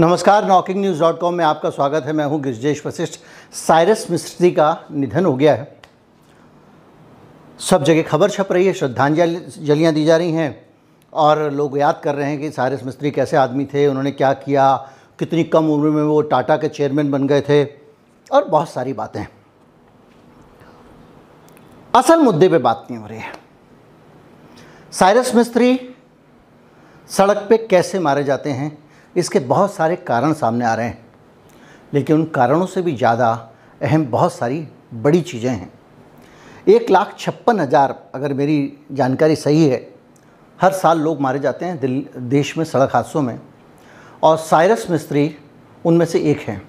नमस्कार knocking news dot com में आपका स्वागत है मैं हूं गिरजेश वशिष्ठ साइरस मिस्त्री का निधन हो गया है सब जगह खबर छप रही है श्रद्धांजलियाँ दी जा रही हैं और लोग याद कर रहे हैं कि साइरस मिस्त्री कैसे आदमी थे उन्होंने क्या किया कितनी कम उम्र में वो टाटा के चेयरमैन बन गए थे और बहुत सारी बातें असल मुद्दे पे बात नहीं हो रही है साइरस मिस्त्री सड़क पे कैसे मारे जाते हैं इसके बहुत सारे कारण सामने आ रहे हैं लेकिन उन कारणों से भी ज़्यादा अहम बहुत सारी बड़ी चीज़ें हैं एक लाख छप्पन हज़ार अगर मेरी जानकारी सही है हर साल लोग मारे जाते हैं दिल देश में सड़क हादसों में और साइरस मिस्त्री उनमें से एक हैं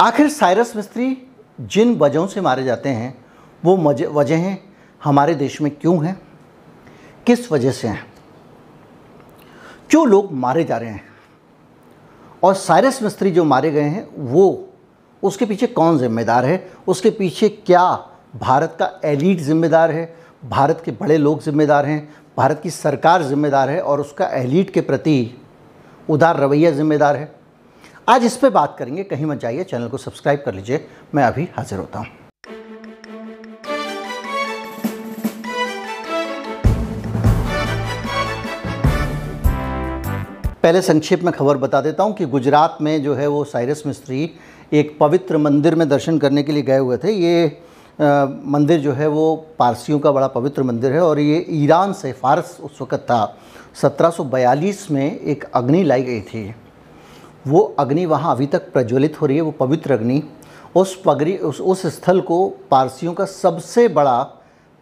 आखिर साइरस मिस्त्री जिन वजहों से मारे जाते हैं वो वजहें हमारे देश में क्यों हैं किस वजह से हैं जो लोग मारे जा रहे हैं और साइरस मिस्त्री जो मारे गए हैं वो उसके पीछे कौन जिम्मेदार है उसके पीछे क्या भारत का एलिट जिम्मेदार है भारत के बड़े लोग जिम्मेदार हैं भारत की सरकार जिम्मेदार है और उसका एलिट के प्रति उदार रवैया जिम्मेदार है आज इस पर बात करेंगे कहीं मत जाइए चैनल को सब्सक्राइब कर लीजिए मैं अभी हाजिर होता हूँ पहले संक्षेप में खबर बता देता हूँ कि गुजरात में जो है वो साइरस मिस्त्री एक पवित्र मंदिर में दर्शन करने के लिए गए हुए थे ये आ, मंदिर जो है वो पारसियों का बड़ा पवित्र मंदिर है और ये ईरान से फारस उस वक़्त था 1742 में एक अग्नि लाई गई थी वो अग्नि वहाँ अभी तक प्रज्वलित हो रही है वो पवित्र अग्नि उस पगरी उस उस स्थल को पारसियों का सबसे बड़ा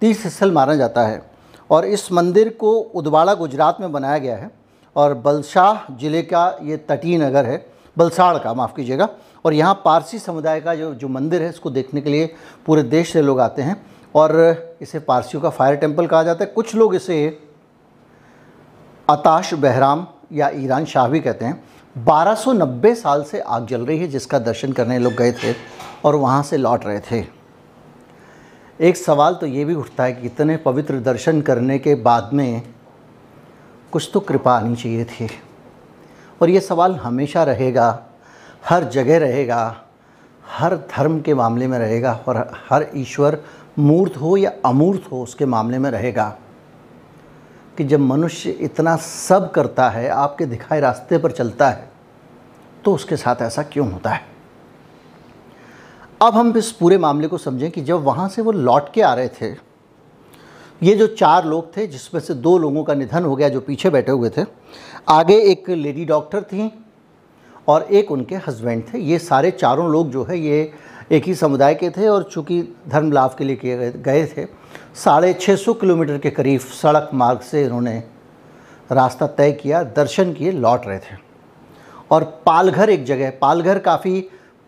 तीर्थ स्थल माना जाता है और इस मंदिर को उदवाड़ा गुजरात में बनाया गया है और बलशाह ज़िले का ये तटीय नगर है बलसाड़ का माफ़ कीजिएगा और यहाँ पारसी समुदाय का जो जो मंदिर है इसको देखने के लिए पूरे देश से लोग आते हैं और इसे पारसियों का फायर टेम्पल कहा जाता है कुछ लोग इसे आताश बहराम या ईरान शाह भी कहते हैं 1290 साल से आग जल रही है जिसका दर्शन करने लोग गए थे और वहाँ से लौट रहे थे एक सवाल तो ये भी उठता है कि इतने पवित्र दर्शन करने के बाद में कुछ तो कृपा आनी चाहिए थी और ये सवाल हमेशा रहेगा हर जगह रहेगा हर धर्म के मामले में रहेगा और हर ईश्वर मूर्त हो या अमूर्त हो उसके मामले में रहेगा कि जब मनुष्य इतना सब करता है आपके दिखाए रास्ते पर चलता है तो उसके साथ ऐसा क्यों होता है अब हम इस पूरे मामले को समझें कि जब वहाँ से वो लौट के आ रहे थे ये जो चार लोग थे जिसमें से दो लोगों का निधन हो गया जो पीछे बैठे हुए थे आगे एक लेडी डॉक्टर थी और एक उनके हस्बैंड थे ये सारे चारों लोग जो है ये एक ही समुदाय के थे और चूँकि धर्म लाभ के लिए किए गए थे साढ़े छः सौ किलोमीटर के करीब सड़क मार्ग से इन्होंने रास्ता तय किया दर्शन किए लौट रहे थे और पालघर एक जगह पालघर काफ़ी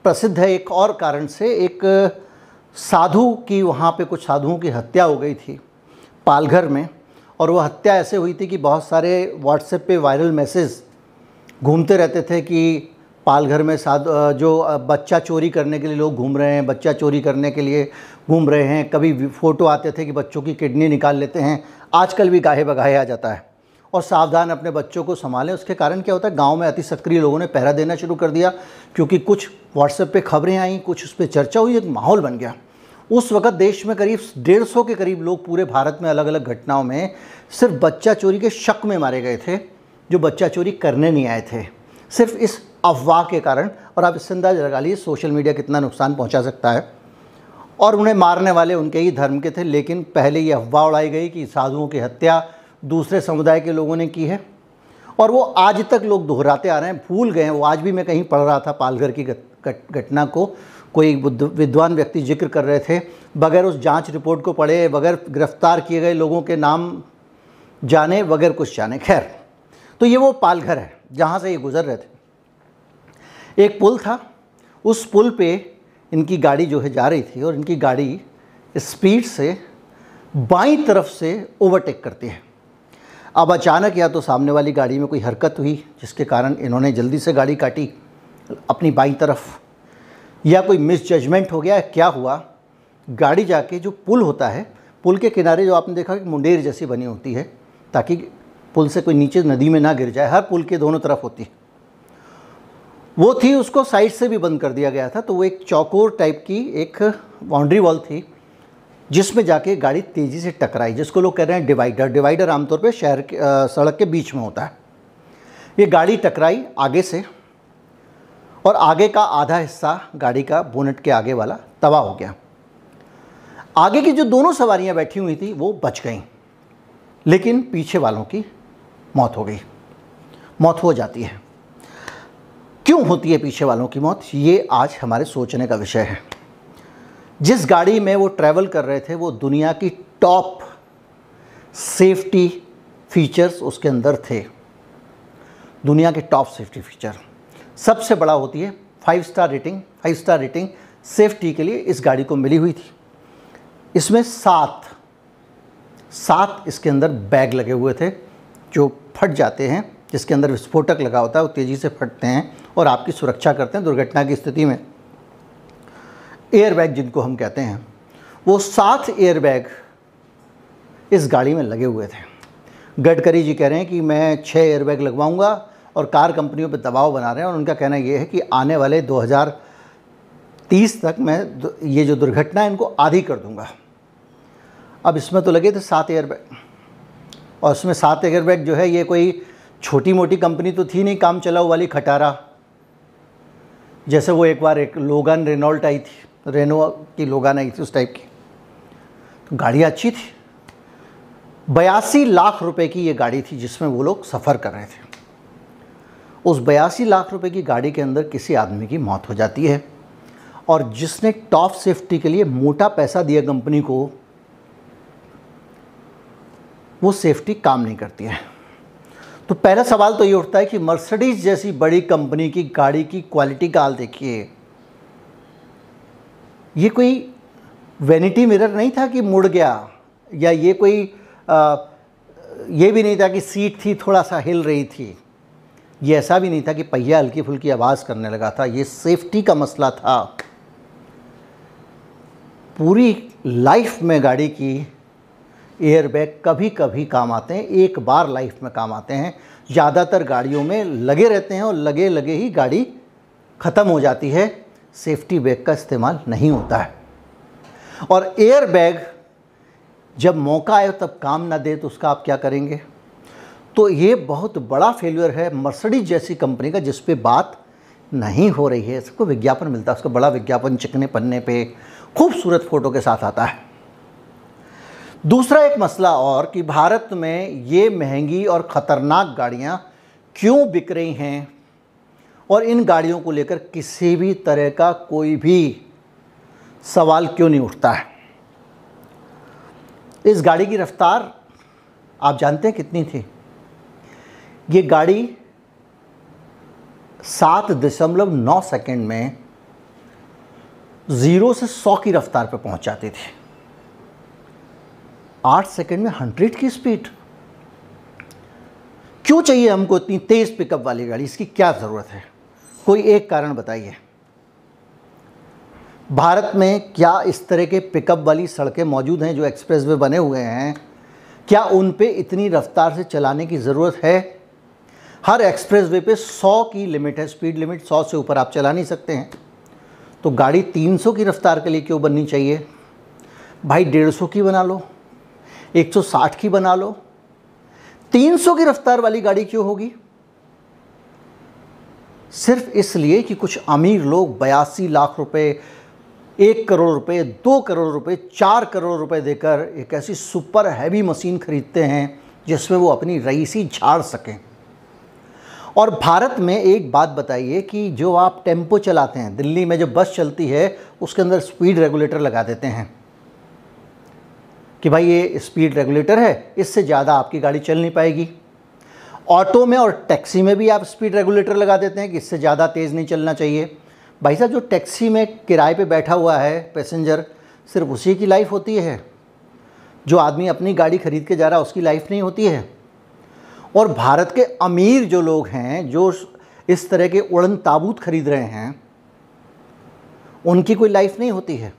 प्रसिद्ध है एक और कारण से एक साधु की वहाँ पे कुछ साधुओं की हत्या हो गई थी पालघर में और वो हत्या ऐसे हुई थी कि बहुत सारे व्हाट्सएप पे वायरल मैसेज घूमते रहते थे कि पालघर में साध जो बच्चा चोरी करने के लिए लोग घूम रहे हैं बच्चा चोरी करने के लिए घूम रहे हैं कभी फ़ोटो आते थे कि बच्चों की किडनी निकाल लेते हैं आजकल भी गाहे बगाहे आ जाता है और सावधान अपने बच्चों को संभालें उसके कारण क्या होता है गांव में अति सक्रिय लोगों ने पहरा देना शुरू कर दिया क्योंकि कुछ व्हाट्सएप पे खबरें आई कुछ उस पर चर्चा हुई एक माहौल बन गया उस वक़्त देश में करीब डेढ़ सौ के करीब लोग पूरे भारत में अलग अलग घटनाओं में सिर्फ बच्चा चोरी के शक में मारे गए थे जो बच्चा चोरी करने नहीं आए थे सिर्फ इस अफवाह के कारण और आप इससे अंदाज लगा लीजिए सोशल मीडिया कितना नुकसान पहुंचा सकता है और उन्हें मारने वाले उनके ही धर्म के थे लेकिन पहले ये अफवाह उड़ाई गई कि साधुओं की हत्या दूसरे समुदाय के लोगों ने की है और वो आज तक लोग दोहराते आ रहे हैं भूल गए हैं वो आज भी मैं कहीं पढ़ रहा था पालघर की घटना को कोई विद्वान व्यक्ति जिक्र कर रहे थे बगैर उस जांच रिपोर्ट को पढ़े बगैर गिरफ्तार किए गए लोगों के नाम जाने बगैर कुछ जाने खैर तो ये वो पालघर है जहाँ से ये गुज़र रहे थे एक पुल था उस पुल पे इनकी गाड़ी जो है जा रही थी और इनकी गाड़ी स्पीड से बाई तरफ से ओवरटेक करती है अब अचानक या तो सामने वाली गाड़ी में कोई हरकत हुई जिसके कारण इन्होंने जल्दी से गाड़ी काटी अपनी बाई तरफ या कोई मिस जजमेंट हो गया क्या हुआ गाड़ी जाके जो पुल होता है पुल के किनारे जो आपने देखा कि मुंडेर जैसी बनी होती है ताकि पुल से कोई नीचे नदी में ना गिर जाए हर पुल के दोनों तरफ होती है वो थी उसको साइड से भी बंद कर दिया गया था तो वो एक चौकोर टाइप की एक बाउंड्री वॉल थी जिसमें जाके गाड़ी तेज़ी से टकराई जिसको लोग कह रहे हैं डिवाइडर डिवाइडर आमतौर पर शहर के आ, सड़क के बीच में होता है ये गाड़ी टकराई आगे से और आगे का आधा हिस्सा गाड़ी का बोनट के आगे वाला तबाह हो गया आगे की जो दोनों सवारियां बैठी हुई थी वो बच गईं लेकिन पीछे वालों की मौत हो गई मौत हो जाती है क्यों होती है पीछे वालों की मौत ये आज हमारे सोचने का विषय है जिस गाड़ी में वो ट्रैवल कर रहे थे वो दुनिया की टॉप सेफ्टी फीचर्स उसके अंदर थे दुनिया के टॉप सेफ्टी फीचर सबसे बड़ा होती है five star rating five star rating safety के लिए इस गाड़ी को मिली हुई थी इसमें सात सात इसके अंदर बैग लगे हुए थे जो फट जाते हैं जिसके अंदर विस्फोटक लगा होता है वो तेज़ी से फटते हैं और आपकी सुरक्षा करते हैं दुर्घटना की स्थिति में एयर बैग जिनको हम कहते हैं वो सात एयर बैग इस गाड़ी में लगे हुए थे गडकरी जी कह रहे हैं कि मैं छः एयर बैग लगवाऊँगा और कार कंपनियों पर दबाव बना रहे हैं और उनका कहना ये है कि आने वाले 2030 तक मैं ये जो दुर्घटना है इनको आधी कर दूंगा अब इसमें तो लगे थे सात एयरबैग और उसमें सात एयरबैग जो है ये कोई छोटी मोटी कंपनी तो थी नहीं काम चलाओ वाली खटारा जैसे वो एक बार एक लोगन रेनॉल्ट आई थी रेनो की लोगन आई थी उस टाइप की तो गाड़ियाँ अच्छी थी बयासी लाख रुपए की ये गाड़ी थी जिसमें वो लोग सफ़र कर रहे थे उस बयासी लाख रुपए की गाड़ी के अंदर किसी आदमी की मौत हो जाती है और जिसने टॉप सेफ्टी के लिए मोटा पैसा दिया कंपनी को वो सेफ्टी काम नहीं करती है तो पहला सवाल तो ये उठता है कि मर्सिडीज जैसी बड़ी कंपनी की गाड़ी की क्वालिटी का हाल देखिए ये कोई वेनिटी मिरर नहीं था कि मुड़ गया या ये कोई आ, ये भी नहीं था कि सीट थी थोड़ा सा हिल रही थी ये ऐसा भी नहीं था कि पहिया हल्की फुल्की आवाज़ करने लगा था ये सेफ्टी का मसला था पूरी लाइफ में गाड़ी की एयरबैग कभी कभी काम आते हैं एक बार लाइफ में काम आते हैं ज़्यादातर गाड़ियों में लगे रहते हैं और लगे लगे ही गाड़ी ख़त्म हो जाती है सेफ्टी बैग का इस्तेमाल नहीं होता है और एयर बैग जब मौका आए तब काम ना दे तो उसका आप क्या करेंगे तो ये बहुत बड़ा फेलियर है मर्सडीज जैसी कंपनी का जिसपे बात नहीं हो रही है इसको विज्ञापन मिलता है उसका बड़ा विज्ञापन चिकने पन्ने पे खूबसूरत फ़ोटो के साथ आता है दूसरा एक मसला और कि भारत में ये महंगी और ख़तरनाक गाड़ियाँ क्यों बिक रही हैं और इन गाड़ियों को लेकर किसी भी तरह का कोई भी सवाल क्यों नहीं उठता है इस गाड़ी की रफ्तार आप जानते हैं कितनी थी ये गाड़ी सात दशमलव नौ सेकेंड में ज़ीरो से सौ की रफ्तार पर पहुंच जाती थी आठ सेकेंड में हंड्रेड की स्पीड क्यों चाहिए हमको इतनी तेज़ पिकअप वाली गाड़ी इसकी क्या ज़रूरत है कोई एक कारण बताइए भारत में क्या इस तरह के पिकअप वाली सड़कें मौजूद हैं जो एक्सप्रेस वे बने हुए हैं क्या उन पे इतनी रफ्तार से चलाने की ज़रूरत है हर एक्सप्रेस वे पे सौ की लिमिट है स्पीड लिमिट सौ से ऊपर आप चला नहीं सकते हैं तो गाड़ी तीन सौ की रफ्तार के लिए क्यों बननी चाहिए भाई डेढ़ सौ की बना लो एक सौ साठ की बना लो तीन सौ की रफ्तार वाली गाड़ी क्यों होगी सिर्फ इसलिए कि कुछ अमीर लोग बयासी लाख रुपए एक करोड़ रुपए दो करोड़ रुपए चार करोड़ रुपए देकर एक ऐसी सुपर हैवी मशीन खरीदते हैं जिसमें वो अपनी रईसी झाड़ सकें और भारत में एक बात बताइए कि जो आप टेम्पो चलाते हैं दिल्ली में जो बस चलती है उसके अंदर स्पीड रेगुलेटर लगा देते हैं कि भाई ये स्पीड रेगुलेटर है इससे ज़्यादा आपकी गाड़ी चल नहीं पाएगी ऑटो में और टैक्सी में भी आप स्पीड रेगुलेटर लगा देते हैं कि इससे ज़्यादा तेज़ नहीं चलना चाहिए भाई साहब जो टैक्सी में किराए पे बैठा हुआ है पैसेंजर सिर्फ उसी की लाइफ होती है जो आदमी अपनी गाड़ी खरीद के जा रहा है उसकी लाइफ नहीं होती है और भारत के अमीर जो लोग हैं जो इस तरह के उड़न ताबूत खरीद रहे हैं उनकी कोई लाइफ नहीं होती है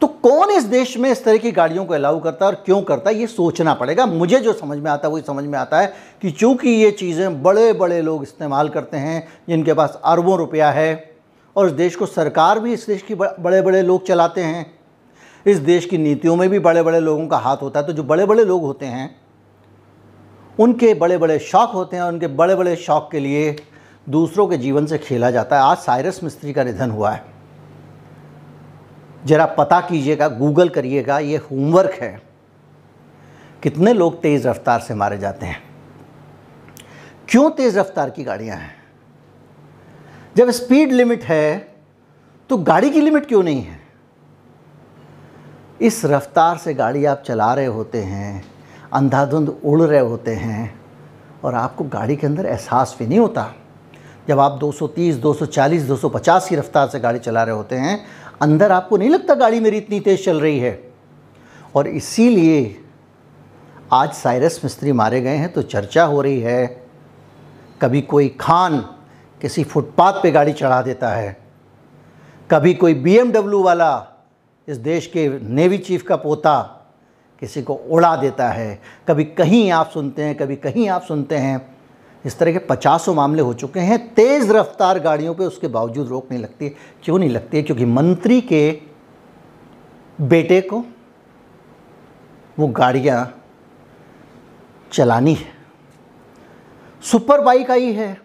तो कौन इस देश में इस तरह की गाड़ियों को अलाउ करता है और क्यों करता है ये सोचना पड़ेगा मुझे जो समझ में आता है वही समझ में आता है कि चूंकि ये चीज़ें बड़े बड़े लोग इस्तेमाल करते हैं जिनके पास अरबों रुपया है और इस देश को सरकार भी इस देश की बड़े बड़े लोग चलाते हैं इस देश की नीतियों में भी बड़े बड़े लोगों का हाथ होता है तो जो बड़े बड़े लोग होते हैं उनके बड़े बड़े शौक़ होते हैं उनके बड़े बड़े शौक़ के लिए दूसरों के जीवन से खेला जाता है आज साइरस मिस्त्री का निधन हुआ है ज़रा पता कीजिएगा गूगल करिएगा ये होमवर्क है कितने लोग तेज़ रफ्तार से मारे जाते हैं क्यों तेज़ रफ्तार की गाड़ियां हैं जब स्पीड लिमिट है तो गाड़ी की लिमिट क्यों नहीं है इस रफ्तार से गाड़ी आप चला रहे होते हैं अंधाधुंध उड़ रहे होते हैं और आपको गाड़ी के अंदर एहसास भी नहीं होता जब आप 230, 240, 250 की रफ़्तार से गाड़ी चला रहे होते हैं अंदर आपको नहीं लगता गाड़ी मेरी इतनी तेज़ चल रही है और इसीलिए आज साइरस मिस्त्री मारे गए हैं तो चर्चा हो रही है कभी कोई खान किसी फुटपाथ पे गाड़ी चढ़ा देता है कभी कोई बीएमडब्ल्यू वाला इस देश के नेवी चीफ का पोता किसी को उड़ा देता है कभी कहीं आप सुनते हैं कभी कहीं आप सुनते हैं इस तरह के पचासों मामले हो चुके हैं तेज़ रफ्तार गाड़ियों पे उसके बावजूद रोक नहीं लगती क्यों नहीं लगती है क्योंकि मंत्री के बेटे को वो गाड़ियाँ चलानी है सुपर बाइक आई है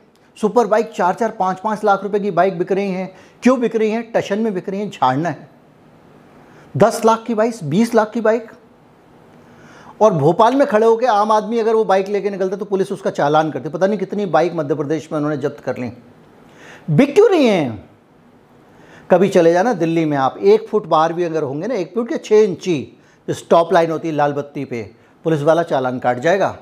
सुपर बाइक चार चार पाँच पाँच लाख रुपए की बाइक बिक रही हैं क्यों बिक रही हैं टशन में बिक रही हैं झाड़ना है दस लाख की बाइक बीस लाख की बाइक और भोपाल में खड़े होकर आम आदमी अगर वो बाइक लेके निकलता तो पुलिस उसका चालान करती पता नहीं कितनी बाइक मध्य प्रदेश में उन्होंने जब्त कर ली बिक क्यों रही हैं कभी चले जाना दिल्ली में आप एक फुट बाहर भी अगर होंगे ना एक फुट के छः इंची जो स्टॉप लाइन होती है लाल बत्ती पे पुलिस वाला चालान काट जाएगा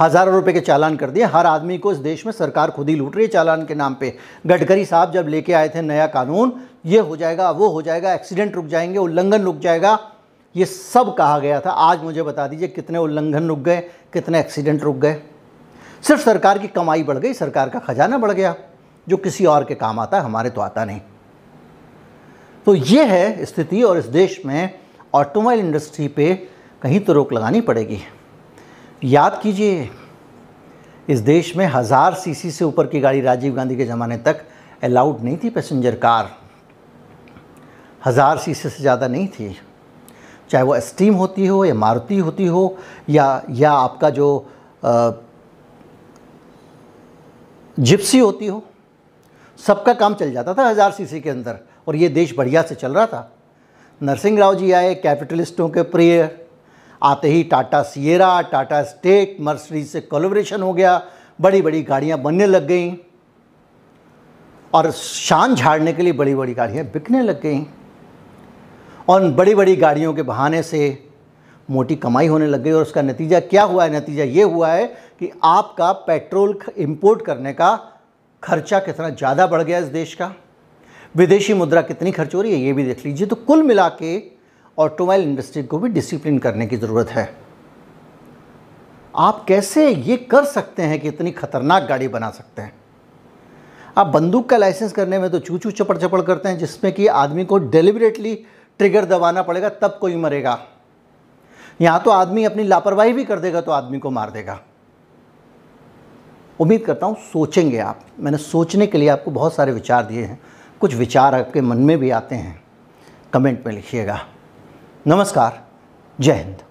हज़ारों रुपए के चालान कर दिए हर आदमी को इस देश में सरकार खुद ही लूट रही है चालान के नाम पे गडकरी साहब जब लेके आए थे नया कानून ये हो जाएगा वो हो जाएगा एक्सीडेंट रुक जाएंगे उल्लंघन रुक जाएगा ये सब कहा गया था आज मुझे बता दीजिए कितने उल्लंघन रुक गए कितने एक्सीडेंट रुक गए सिर्फ सरकार की कमाई बढ़ गई सरकार का खजाना बढ़ गया जो किसी और के काम आता है हमारे तो आता नहीं तो ये है स्थिति और इस देश में ऑटोमोबाइल इंडस्ट्री पे कहीं तो रोक लगानी पड़ेगी याद कीजिए इस देश में हज़ार सीसी से ऊपर की गाड़ी राजीव गांधी के ज़माने तक अलाउड नहीं थी पैसेंजर कार हज़ार सीसी से ज़्यादा नहीं थी चाहे वो स्टीम होती हो या मारुति होती हो या या आपका जो आ, जिप्सी होती हो सबका काम चल जाता था हज़ार सीसी के अंदर और ये देश बढ़िया से चल रहा था नरसिंह राव जी आए कैपिटलिस्टों के प्रिय आते ही Tata Sierra Tata state Mercury से कोलोब्रेशन हो गया बड़ी बड़ी गाड़ियाँ बनने लग गई और शान झाड़ने के लिए बड़ी बड़ी गाड़ियाँ बिकने लग गईं और बड़ी बड़ी गाड़ियों के बहाने से मोटी कमाई होने लग गई और उसका नतीजा क्या हुआ है नतीजा ये हुआ है कि आपका पेट्रोल इंपोर्ट करने का खर्चा कितना ज़्यादा बढ़ गया इस देश का विदेशी मुद्रा कितनी खर्च हो रही है ये भी देख लीजिए तो कुल मिला के ऑटोमोबाइल इंडस्ट्री को भी डिसिप्लिन करने की ज़रूरत है आप कैसे ये कर सकते हैं कि इतनी खतरनाक गाड़ी बना सकते हैं आप बंदूक का लाइसेंस करने में तो चूचू चपड़ चपड़ करते हैं जिसमें कि आदमी को डिलिबरेटली ट्रिगर दबाना पड़ेगा तब कोई मरेगा यहां तो आदमी अपनी लापरवाही भी कर देगा तो आदमी को मार देगा उम्मीद करता हूं सोचेंगे आप मैंने सोचने के लिए आपको बहुत सारे विचार दिए हैं कुछ विचार आपके मन में भी आते हैं कमेंट में लिखिएगा नमस्कार जय हिंद